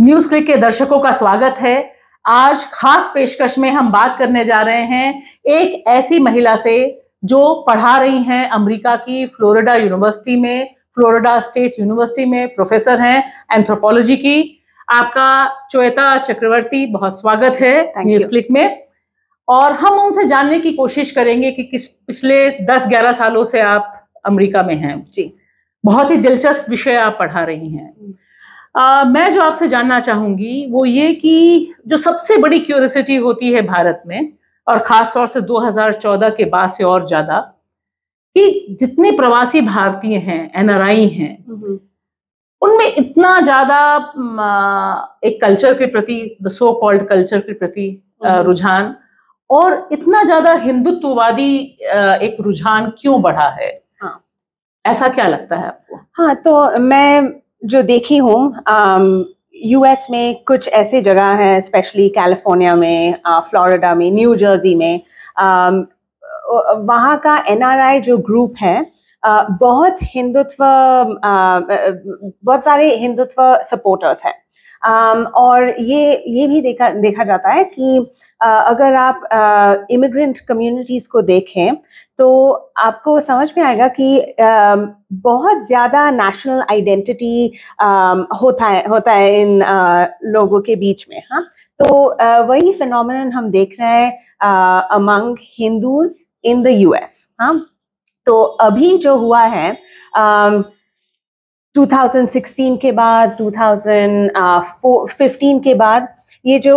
News click के दर्शकों का स्वागत है आज खास पेशकश में हम बात करने जा रहे हैं एक ऐसी महिला से जो पढ़ा रही हैं अमेरिका की फ्लोरिडा यूनिवर्सिटी में फ्लोरिडा स्टेट यूनिवर्सिटी में प्रोफेसर हैं एंथ्रोपोलॉजी की आपका च्वेता चक्रवर्ती बहुत स्वागत है न्यूज क्लिक में और हम उनसे जानने की कोशिश करेंगे कि किस पिछले 10-11 सालों से आप अमेरिका में हैं जी बहुत ही दिलचस्प विषय आप पढ़ा रही हैं आ, मैं जो आपसे जानना चाहूंगी वो ये कि जो सबसे बड़ी क्यूरसिटी होती है भारत में और खास तौर से 2014 के बाद से और ज्यादा कि जितने प्रवासी भारतीय हैं एनआरआई हैं हम्म। उनमें इतना ज्यादा एक कल्चर के प्रति द सो कॉल्ड कल्चर के प्रति हम्म। रुझान और इतना ज्यादा हिंदुत्ववादी एक रुझान क्यों बढ़ा है हाँ। ऐसा क्या लगता है आपको हाँ तो मैं जो देखी हूँ यूएस um, में कुछ ऐसे जगह हैं स्पेशली कैलिफोर्निया में फ्लोरिडा uh, में न्यू जर्जी में um, वहाँ का एनआरआई जो ग्रुप है uh, बहुत हिंदुत्व uh, बहुत सारे हिंदुत्व सपोर्टर्स हैं Um, और ये ये भी देखा देखा जाता है कि अगर आप इमिग्रेंट कम्युनिटीज़ को देखें तो आपको समझ में आएगा कि बहुत ज़्यादा नेशनल आइडेंटिटी होता है होता है इन लोगों के बीच में हाँ तो वही फिनमिन हम देख रहे हैं among Hindus in the US हाँ तो अभी जो हुआ है 2016 के बाद 2015 के बाद ये जो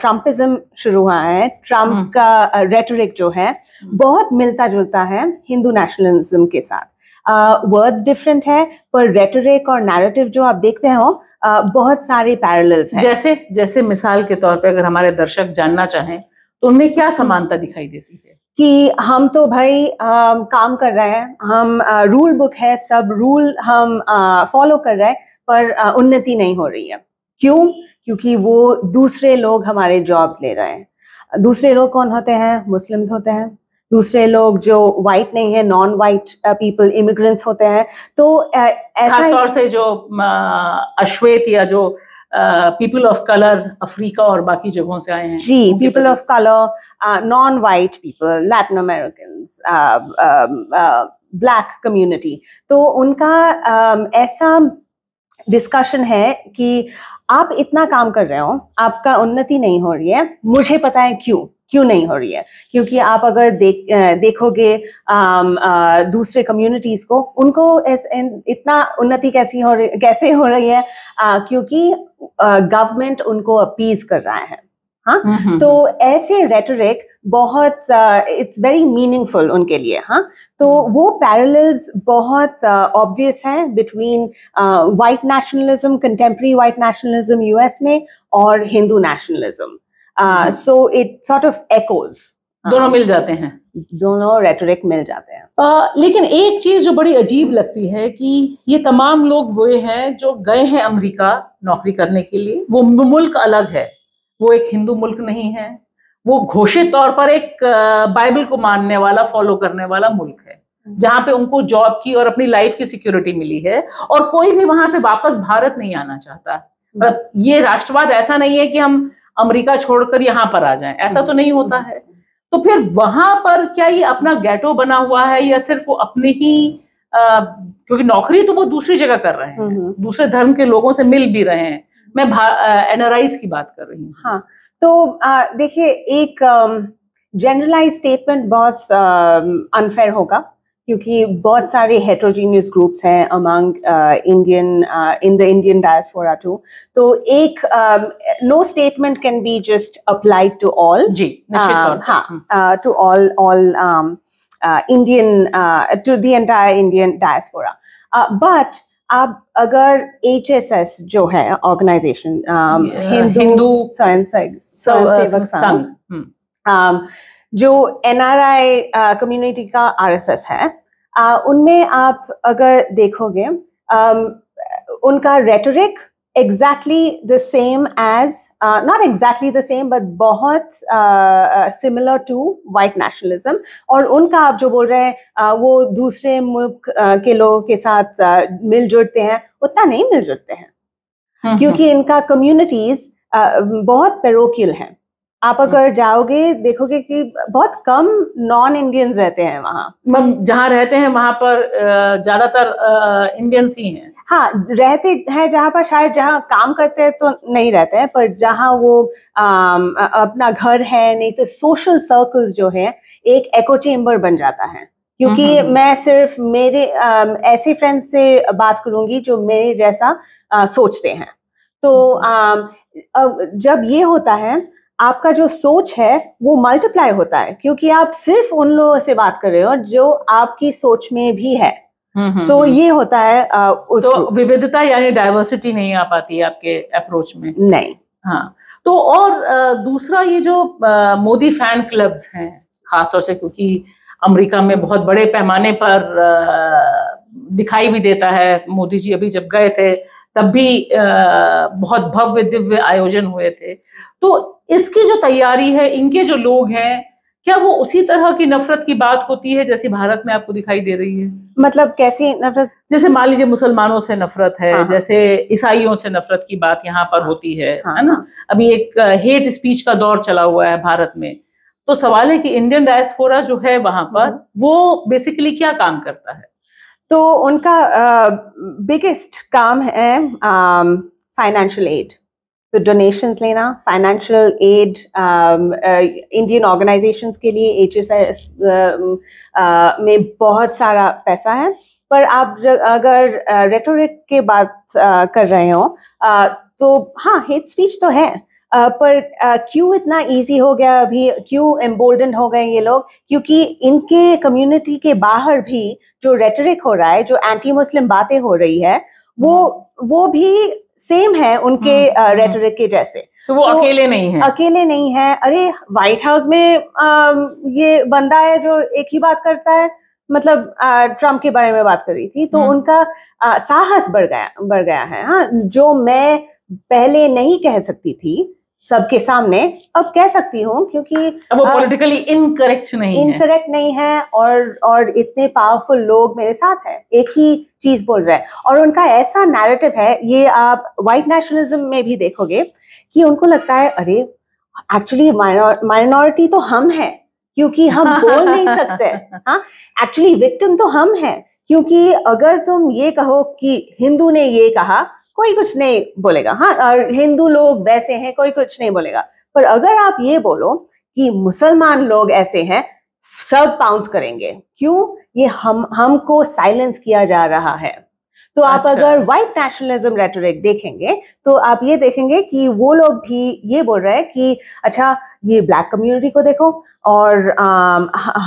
ट्रम्पिज्म शुरू हुआ है ट्रम्प हम्म। का रेटोरिक जो है बहुत मिलता जुलता है हिंदू नेशनलिज्म के साथ वर्ड्स डिफरेंट है पर रेटोरिक और नैरेटिव जो आप देखते हो uh, बहुत सारे पैरेलल्स हैं जैसे जैसे मिसाल के तौर पे अगर हमारे दर्शक जानना चाहें तो उनमें क्या समानता दिखाई देती है कि हम तो भाई आ, काम कर रहे हैं हम आ, रूल बुक है सब रूल हम फॉलो कर रहे हैं पर आ, उन्नति नहीं हो रही है क्यों क्योंकि वो दूसरे लोग हमारे जॉब्स ले रहे हैं दूसरे लोग कौन होते हैं मुस्लिम्स होते हैं दूसरे लोग जो वाइट नहीं है नॉन वाइट पीपल इमिग्रेंट्स होते हैं तो ऐसा तौर से जो अश्वेत या जो पीपल ऑफ कलर अफ्रीका और बाकी जगहों से आए हैं जी people of colour non white people Latin American black community तो उनका uh, ऐसा डिस्कशन है कि आप इतना काम कर रहे हो आपका उन्नति नहीं हो रही है मुझे पता है क्यों क्यों नहीं हो रही है क्योंकि आप अगर देख देखोगे आ, दूसरे कम्युनिटीज को उनको एन, इतना उन्नति कैसी हो रही कैसे हो रही है आ, क्योंकि गवर्नमेंट उनको अपीज कर रहा है हाँ तो ऐसे रेटोरिक बहुत इट्स वेरी मीनिंगफुल उनके लिए हाँ तो वो पैरल्स बहुत ऑब्वियस uh, हैं between white nationalism contemporary white nationalism US में और Hindu nationalism so it sort of echoes दोनों मिल जाते हैं दोनों रेटोरिक मिल जाते हैं आ, uh, लेकिन एक चीज जो बड़ी अजीब लगती है कि ये तमाम लोग वो हैं जो गए हैं अमेरिका नौकरी करने के लिए वो मुल्क अलग है वो एक हिंदू मुल्क नहीं है वो घोषित तौर पर एक बाइबल को मानने वाला फॉलो करने वाला मुल्क है हम्म। जहां पे उनको जॉब की और अपनी लाइफ की सिक्योरिटी मिली है और कोई भी वहां से वापस भारत नहीं आना चाहता हम्म। ये राष्ट्रवाद ऐसा नहीं है कि हम अमेरिका छोड़कर यहाँ पर आ जाएं ऐसा तो नहीं होता है तो फिर वहां पर क्या ये अपना गैटो बना हुआ है या सिर्फ वो अपने ही क्योंकि नौकरी तो वो दूसरी जगह कर रहे हैं हम्म, दूसरे धर्म के लोगों से मिल भी रहे हैं मैं एनआरआईज की बात कर रही हूँ हाँ तो देखिए एक जनरलाइज स्टेटमेंट बहुत अनफेयर होगा क्योंकि बहुत सारे हेट्रोजीनियस ग्रुप्स हैं among Indian in the Indian diaspora too तो एक no statement can be just applied to all जी हाँ to all all Indian to the entire Indian diaspora but आप अगर एच एस एस जो है ऑर्गेनाइजेशन हिंदू हिंदू सेवक संघ जो एन आर आई कम्युनिटी का आर एस एस है uh, उनमें आप अगर देखोगे um, उनका rhetoric exactly the same as not exactly the same but बहुत सिमिलर टू वाइट नेशनलिज्म और उनका आप जो बोल रहे हैं uh, वो दूसरे मुल्क uh, के लोगों के साथ uh, मिल जुलते हैं उतना नहीं मिल जुटते हैं हम्म, हम्म। क्योंकि इनका कम्युनिटीज बहुत पेरोकियल है आप अगर हम्म। जाओगे देखोगे कि बहुत कम नॉन इंडियंस रहते हैं वहाँ मतलब जहाँ रहते हैं वहां पर ज्यादातर इंडियंस ही हैं हाँ रहते हैं जहाँ पर शायद जहाँ काम करते हैं तो नहीं रहते हैं पर जहाँ वो आ, अपना घर है नहीं तो सोशल सर्कल्स जो है एक एको चेम्बर बन जाता है क्योंकि हम्म, हम्म। मैं सिर्फ मेरे आ, ऐसे फ्रेंड्स से बात करूंगी जो मेरे जैसा आ, सोचते हैं तो हम्म, आ, जब ये होता है आपका जो सोच है वो मल्टीप्लाई होता है क्योंकि आप सिर्फ उन लोगों से बात कर रहे हो जो आपकी सोच में भी है हम्म, हम्म, तो हम्म। ये होता है उस तो विविधता यानी डाइवर्सिटी नहीं आ पाती है आपके अप्रोच में नहीं हाँ तो और दूसरा ये जो मोदी फैन क्लब्स हैं खासतौर से क्योंकि अमेरिका में बहुत बड़े पैमाने पर दिखाई भी देता है मोदी जी अभी जब गए थे तब भी बहुत भव्य दिव्य आयोजन हुए थे तो इसकी जो तैयारी है इनके जो लोग हैं क्या वो उसी तरह की नफरत की बात होती है जैसी भारत में आपको दिखाई दे रही है मतलब कैसी नफरत जैसे मान लीजिए मुसलमानों से नफरत है हाँ।, हाँ। जैसे ईसाइयों से नफरत की बात यहाँ पर हाँ। होती है हाँ, है हाँ। ना अभी एक हेट स्पीच का दौर चला हुआ है भारत में तो सवाल है कि इंडियन डायस्पोरा जो है वहां पर वो बेसिकली क्या काम करता है तो उनका बिगेस्ट काम है फाइनेंशियल एड तो डोनेशंस लेना फाइनेंशियल एड इंडियन ऑर्गेनाइजेशंस के लिए एच एस एस में बहुत सारा पैसा है पर आप अगर रेटोरिक uh, के बात uh, कर रहे हो uh, तो हाँ हेट स्पीच तो है Uh, पर uh, क्यों इतना इजी हो गया अभी क्यों एम्बोल्डन हो गए ये लोग क्योंकि इनके कम्युनिटी के बाहर भी जो रेटोरिक हो रहा है जो एंटी मुस्लिम बातें हो रही है वो वो भी सेम है उनके रेटोरिक हम्म, हम्म। के जैसे तो वो तो अकेले नहीं है अकेले नहीं है अरे व्हाइट हाउस में आ, ये बंदा है जो एक ही बात करता है मतलब ट्रम्प के बारे में बात कर रही थी तो हम्म। उनका आ, साहस बढ़ गया बढ़ गया है हाँ जो मैं पहले नहीं कह सकती थी सबके सामने अब कह सकती हूँ क्योंकि अब वो पॉलिटिकली इनकरेक्ट नहीं इनकरेक्ट नहीं है और और इतने पावरफुल लोग मेरे साथ हैं एक ही चीज बोल रहे हैं और उनका ऐसा नैरेटिव है ये आप व्हाइट नेशनलिज्म में भी देखोगे कि उनको लगता है अरे एक्चुअली माइनॉरिटी तो हम हैं क्योंकि हम बोल नहीं सकते हाँ एक्चुअली विक्टिम तो हम हैं क्योंकि अगर तुम ये कहो कि हिंदू ने ये कहा कोई कुछ नहीं बोलेगा हाँ और हिंदू लोग वैसे हैं कोई कुछ नहीं बोलेगा पर अगर आप ये बोलो कि मुसलमान लोग ऐसे हैं सब पाउंस करेंगे क्यों ये हम हमको साइलेंस किया जा रहा है तो आप अच्छा। अगर व्हाइट नेशनलिज्म रेटोरिक देखेंगे तो आप ये देखेंगे कि वो लोग भी ये बोल रहे हैं कि अच्छा ये ब्लैक कम्युनिटी को देखो और आ,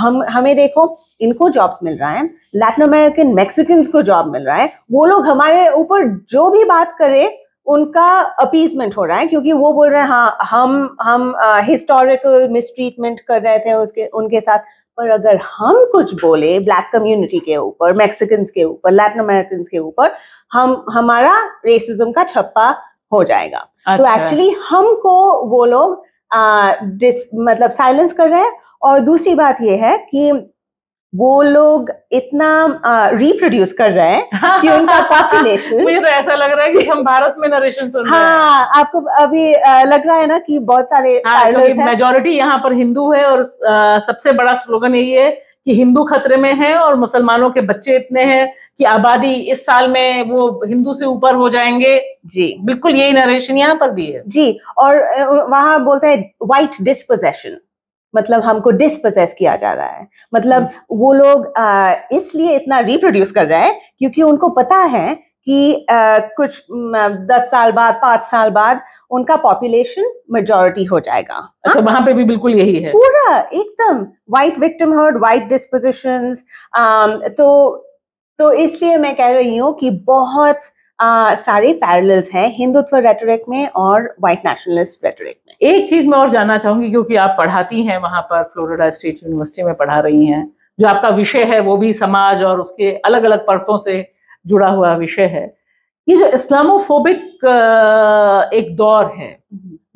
हम हमें देखो इनको जॉब्स मिल रहा है लैटिन अमेरिकन मैक्सिकन्स को जॉब मिल रहा है वो लोग हमारे ऊपर जो भी बात करें उनका अपीजमेंट हो रहा है क्योंकि वो बोल रहे हैं हाँ हम हम हिस्टोरिकल मिसट्रीटमेंट कर रहे थे उसके उनके साथ पर अगर हम कुछ बोले ब्लैक कम्युनिटी के ऊपर मैक्सिकन्स के ऊपर लैटिन अमेरिकन के ऊपर हम हमारा रेसिज्म का छप्पा हो जाएगा तो अच्छा। तो एक्चुअली हमको वो लोग मतलब साइलेंस कर रहे हैं और दूसरी बात ये है कि वो लोग इतना रिप्रोड्यूस uh, कर रहे हैं कि उनका पॉपुलेशन मुझे तो ऐसा लग रहा है कि हम भारत में नरेशन सुन हाँ, रहे हैं हाँ, आपको अभी uh, लग रहा है ना कि बहुत सारे हाँ, मेजोरिटी यहाँ पर हिंदू है और uh, सबसे बड़ा स्लोगन यही है कि हिंदू खतरे में है और मुसलमानों के बच्चे इतने हैं कि आबादी इस साल में वो हिंदू से ऊपर हो जाएंगे जी बिल्कुल यही नरेशन यहाँ पर भी है जी और वहाँ बोलते हैं व्हाइट डिस्पोजेशन मतलब हमको डिसपोजेस किया जा रहा है मतलब हम्म। वो लोग इसलिए इतना रिप्रोड्यूस कर रहे हैं क्योंकि उनको पता है कि आ, कुछ दस साल बाद पांच साल बाद उनका पॉपुलेशन मेजोरिटी हो जाएगा अच्छा हाँ। वहां पे भी बिल्कुल यही है पूरा एकदम white victimhood white disposition तो तो इसलिए मैं कह रही हूँ कि बहुत आ, सारे पैरल्स हैं हिंदुत्व रेटोरिक में और वाइट नेशनलिस्ट रेटोरिक एक चीज मैं और जानना चाहूंगी क्योंकि आप पढ़ाती हैं वहां पर फ्लोरिडा स्टेट यूनिवर्सिटी में पढ़ा रही हैं जो आपका विषय है वो भी समाज और उसके अलग अलग परतों से जुड़ा हुआ विषय है ये जो इस्लामोफोबिक एक दौर है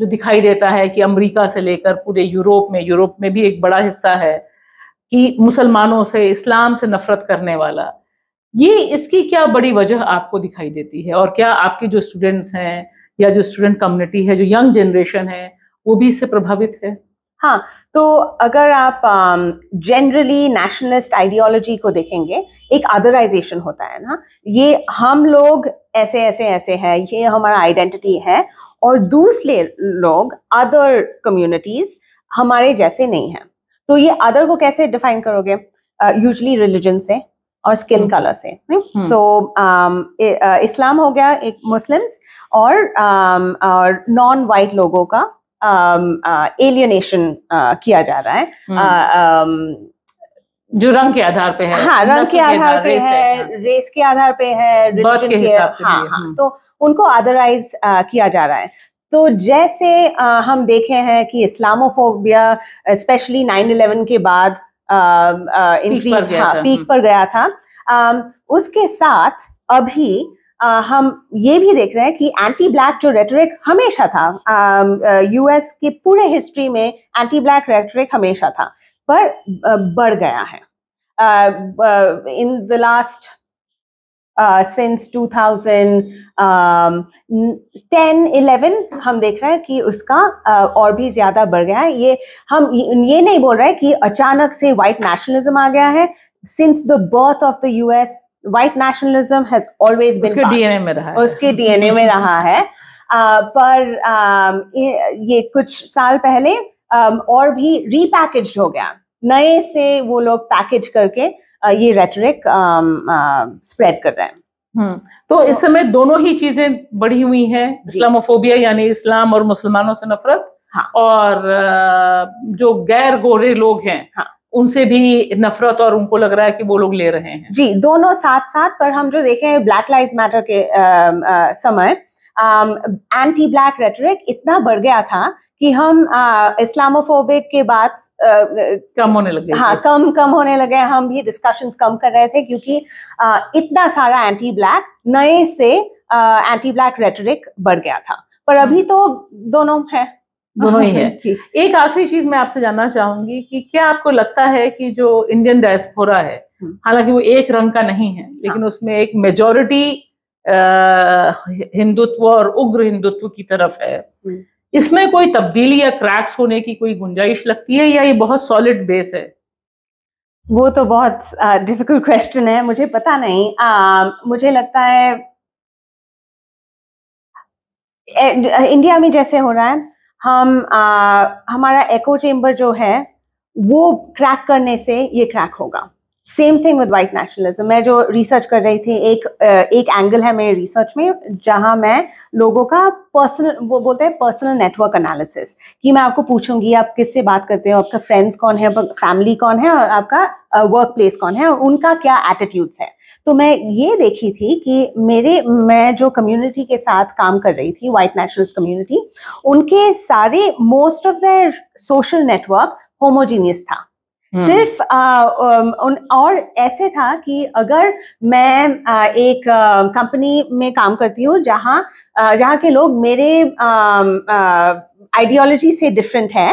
जो दिखाई देता है कि अमेरिका से लेकर पूरे यूरोप में यूरोप में भी एक बड़ा हिस्सा है कि मुसलमानों से इस्लाम से नफरत करने वाला ये इसकी क्या बड़ी वजह आपको दिखाई देती है और क्या आपके जो स्टूडेंट्स हैं या जो स्टूडेंट कम्युनिटी है जो यंग जनरेशन है वो भी इससे प्रभावित है हाँ तो अगर आप जनरली नेशनलिस्ट आइडियोलॉजी को देखेंगे एक अदराइजेशन होता है ना ये हम लोग ऐसे ऐसे ऐसे हैं ये हमारा आइडेंटिटी है और दूसरे लोग अदर कम्युनिटीज हमारे जैसे नहीं हैं तो ये अदर को कैसे डिफाइन करोगे यूजली uh, रिलीजन से और स्किन कलर hmm. से सो इस्लाम hmm. um, हो गया एक मुस्लिम्स और नॉन um, वाइट लोगों का एलियनेशन um, किया जा रहा है hmm. जो रंग के आधार पे है हाँ रंग के आधार पे है रेस हाँ। के आधार पे है रिलीजन के, हाँ, हाँ, हाँ, तो उनको अदरवाइज किया जा रहा है तो जैसे आ, हम देखे हैं कि इस्लामोफोबिया स्पेशली 9/11 के बाद इंक्रीज um, uh, हाँ पीक हम्म। पर गया था आ, um, उसके साथ अभी आ, uh, हम ये भी देख रहे हैं कि एंटी ब्लैक जो रेटोरिक हमेशा था यूएस um, uh, के पूरे हिस्ट्री में एंटी ब्लैक रेटोरिक हमेशा था पर बढ़ गया है in the last Uh, since 2010 11 um, हम देख रहे हैं कि उसका uh, और भी ज़्यादा बढ़ गया है ये हम ये नहीं बोल रहे हैं कि अचानक से वाइट नेशनलिज्म आ गया है since the birth of the US white nationalism has always उसके डीएनए में रहा है उसके डीएनए में रहा है uh, पर uh, ये, ये कुछ साल पहले um, और भी रीपैकेज हो गया नए से वो लोग पैकेज करके ये रेटरिक स्प्रेड कर रहे हैं हम्म, तो इस समय दोनों ही चीजें बढ़ी हुई हैं इस्लामोफोबिया यानी इस्लाम और मुसलमानों से नफरत हाँ। और जो गैर गोरे लोग हैं हाँ। उनसे भी नफरत और उनको लग रहा है कि वो लोग ले रहे हैं जी दोनों साथ साथ पर हम जो देखे ब्लैक लाइफ मैटर के आ, आ, समय एंटी ब्लैक रेटरिक इतना बढ़ गया था कि हम इस्लामोफोबिक uh, के बाद uh, कम होने लगे हाँ कम कम होने लगे हम भी डिस्कशंस कम कर रहे थे क्योंकि आ, uh, इतना सारा एंटी ब्लैक नए से एंटी ब्लैक रेटरिक बढ़ गया था पर अभी हम्म। तो दोनों है दोनों ही है एक आखिरी चीज मैं आपसे जानना चाहूंगी कि क्या आपको लगता है कि जो इंडियन डायस्पोरा है हम्म। हालांकि वो एक रंग का नहीं है लेकिन हाँ। उसमें एक मेजोरिटी हिंदुत्व और उग्र हिंदुत्व की तरफ है हम्म। इसमें कोई तब्दीली या क्रैक्स होने की कोई गुंजाइश लगती है या ये बहुत सॉलिड बेस है वो तो बहुत डिफिकल्ट क्वेश्चन है मुझे पता नहीं uh, मुझे लगता है इंडिया में जैसे हो रहा है हम आ, हमारा एको चेम्बर जो है वो क्रैक करने से ये क्रैक होगा same thing with white nationalism मैं जो रिसर्च कर रही थी एक uh, एक एंगल है मेरे रिसर्च में जहां मैं लोगों का पर्सनल वो बोलते हैं पर्सनल नेटवर्क एनालिसिस कि मैं आपको पूछूंगी आप किससे बात करते हो आपका फ्रेंड्स कौन है फैमिली कौन है और आपका वर्क uh, प्लेस कौन है और उनका क्या एटीट्यूड्स है तो मैं ये देखी थी कि मेरे मैं जो कम्युनिटी के साथ काम कर रही थी वाइट नेशनलिस्ट कम्युनिटी उनके सारे most of their social network homogeneous था Hmm. सिर्फ आ, उन और ऐसे था कि अगर मैं आ, एक कंपनी में काम करती हूँ जहाँ जहाँ के लोग मेरे आइडियोलॉजी से डिफरेंट है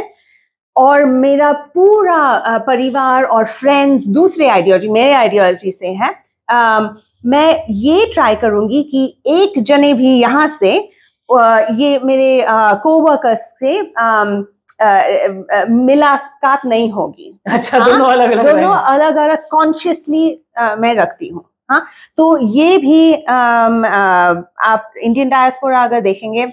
और मेरा पूरा परिवार और फ्रेंड्स दूसरे आइडियोलॉजी मेरे आइडियोलॉजी से है मैं ये ट्राई करूँगी कि एक जने भी यहाँ से ये मेरे कोवर्कर्स से मिलाकात नहीं होगी अच्छा हा? दोनों अलग अलग दोनों अलग अलग कॉन्शियसली मैं रखती हूँ हाँ तो ये भी आ, आ, आप इंडियन डायस्पोरा अगर देखेंगे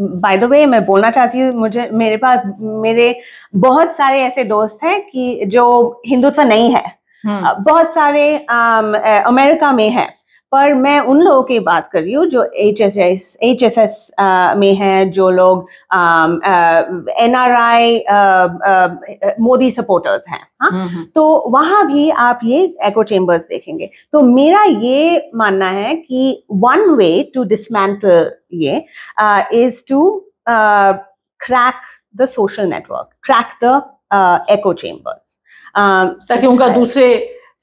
बाय द वे मैं बोलना चाहती हूँ मुझे मेरे पास मेरे बहुत सारे ऐसे दोस्त हैं कि जो हिंदुत्व नहीं है हम्म। बहुत सारे आ, अमेरिका में है पर मैं उन लोगों की बात कर रही हूँ जो एच एस एस में हैं जो लोग N R I Modi supporters हैं हाँ हम्म, हम्म। तो वहाँ भी आप ये एको चेम्बर्स देखेंगे तो मेरा ये मानना है कि वन वे टू डिसमेंटल ये is to crack the social network crack the echo chambers ताकि उनका दूसरे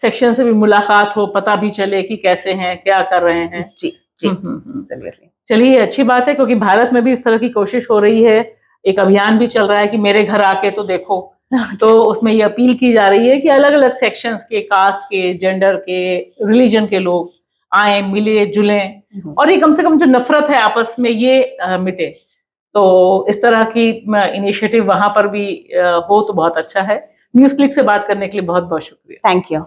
सेक्शन से भी मुलाकात हो पता भी चले कि कैसे हैं क्या कर रहे हैं जी जी हम्म, हम्म, हम्म। चलिए अच्छी बात है क्योंकि भारत में भी इस तरह की कोशिश हो रही है एक अभियान भी चल रहा है कि मेरे घर आके तो देखो हाँ, तो उसमें ये अपील की जा रही है कि अलग अलग सेक्शंस के कास्ट के जेंडर के रिलीजन के लोग आए मिले जुले और ये कम से कम जो नफरत है आपस में ये आ, मिटे तो इस तरह की इनिशिएटिव वहां पर भी आ, हो तो बहुत अच्छा है न्यूज क्लिक से बात करने के लिए बहुत बहुत शुक्रिया थैंक यू